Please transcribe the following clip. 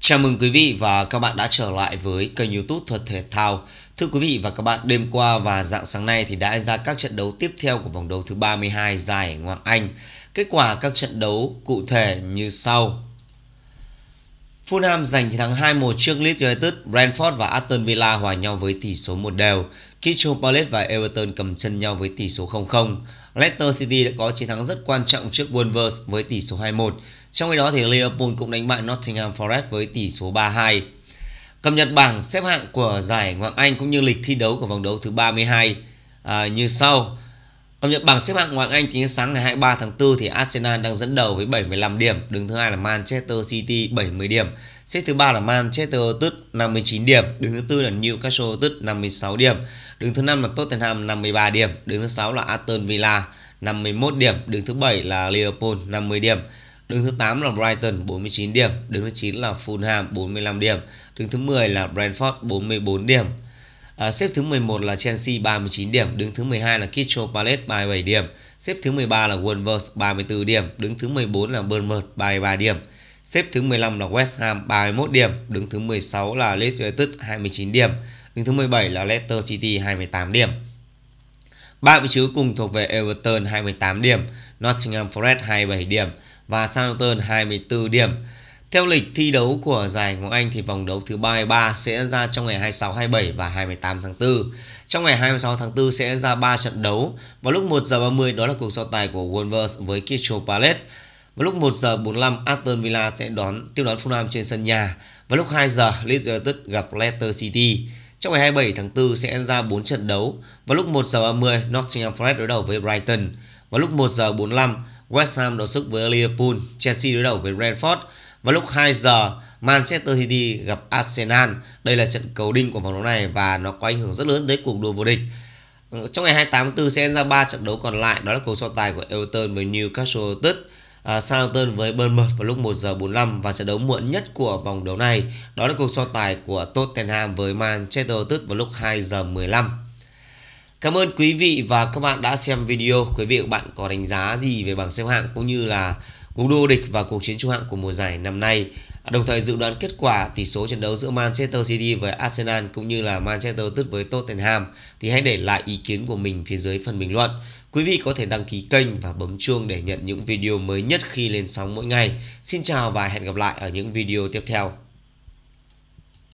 Chào mừng quý vị và các bạn đã trở lại với kênh youtube Thuật Thể Thao. Thưa quý vị và các bạn, đêm qua và dạng sáng nay thì đã ra các trận đấu tiếp theo của vòng đấu thứ 32 giải Ngoại Anh. Kết quả các trận đấu cụ thể như sau. Fulham giành chiến thắng 2-1 trước Leeds United, Brentford và Aston Villa hòa nhau với tỷ số 1 đều. Crystal Palace và Everton cầm chân nhau với tỷ số 0-0. Leicester City đã có chiến thắng rất quan trọng trước Wolves với tỷ số 2-1. Trong khi đó thì Liverpool cũng đánh bại Nottingham Forest với tỷ số 3-2. Cập nhật bảng xếp hạng của giải Ngoại hạng Anh cũng như lịch thi đấu của vòng đấu thứ 32 à, như sau. Cập nhật bảng xếp hạng ngoại Anh chính sáng ngày 23 tháng 4 thì Arsenal đang dẫn đầu với 75 điểm, đứng thứ hai là Manchester City 70 điểm, xếp thứ ba là Manchester United 59 điểm, đứng thứ tư là Newcastle United 56 điểm, đứng thứ năm là Tottenham 53 điểm, đứng thứ sáu là Aston Villa 51 điểm, đứng thứ bảy là Liverpool 50 điểm, đứng thứ 8 là Brighton 49 điểm, đứng thứ 9 là Fulham 45 điểm, đứng thứ 10 là Brentford 44 điểm. À, xếp thứ 11 là Chelsea 39 điểm, đứng thứ 12 là Crystal Palace 37 điểm, xếp thứ 13 là Wolves 34 điểm, đứng thứ 14 là Bournemouth 33 điểm, xếp thứ 15 là West Ham 31 điểm, đứng thứ 16 là Leeds United 29 điểm, đứng thứ 17 là Leicester City 28 điểm. Ba vị trí cùng thuộc về Everton 28 điểm, Nottingham Forest 27 điểm và Southampton 24 điểm. Theo lịch thi đấu của giải Ngoại Anh thì vòng đấu thứ 33 sẽ ra trong ngày 26, 27 và 28 tháng 4. Trong ngày 26 tháng 4 sẽ ra 3 trận đấu. Vào lúc 1 giờ 30 đó là cuộc so tài của Wolves với Crystal Palace. Vào lúc 1 giờ 45 Aston Villa sẽ đón tiếp đón Fulham trên sân nhà. Vào lúc 2 giờ Leeds United gặp Leicester City. Trong ngày 27 tháng 4 sẽ ra 4 trận đấu. Vào lúc 1 giờ 30 Nottingham Forest đối đầu với Brighton. Vào lúc 1 giờ 45 West Ham đối sức với Liverpool, Chelsea đối đầu với Brentford. Vào lúc 2 giờ, Manchester City gặp Arsenal. Đây là trận cầu đinh của vòng đấu này và nó có ảnh hưởng rất lớn tới cuộc đua vô địch. Trong ngày 28 tháng 4 sẽ ra 3 trận đấu còn lại, đó là cuộc so tài của Everton với Newcastle United, uh, Southampton với Bournemouth vào lúc 1 giờ 45 và trận đấu muộn nhất của vòng đấu này, đó là cuộc so tài của Tottenham với Manchester United vào lúc 2 giờ 15. Cảm ơn quý vị và các bạn đã xem video. Quý vị và các bạn có đánh giá gì về bảng xếp hạng cũng như là cú đua địch và cuộc chiến trung hạng của mùa giải năm nay đồng thời dự đoán kết quả tỷ số trận đấu giữa Manchester City với Arsenal cũng như là Manchester United với Tottenham thì hãy để lại ý kiến của mình phía dưới phần bình luận. Quý vị có thể đăng ký kênh và bấm chuông để nhận những video mới nhất khi lên sóng mỗi ngày. Xin chào và hẹn gặp lại ở những video tiếp theo.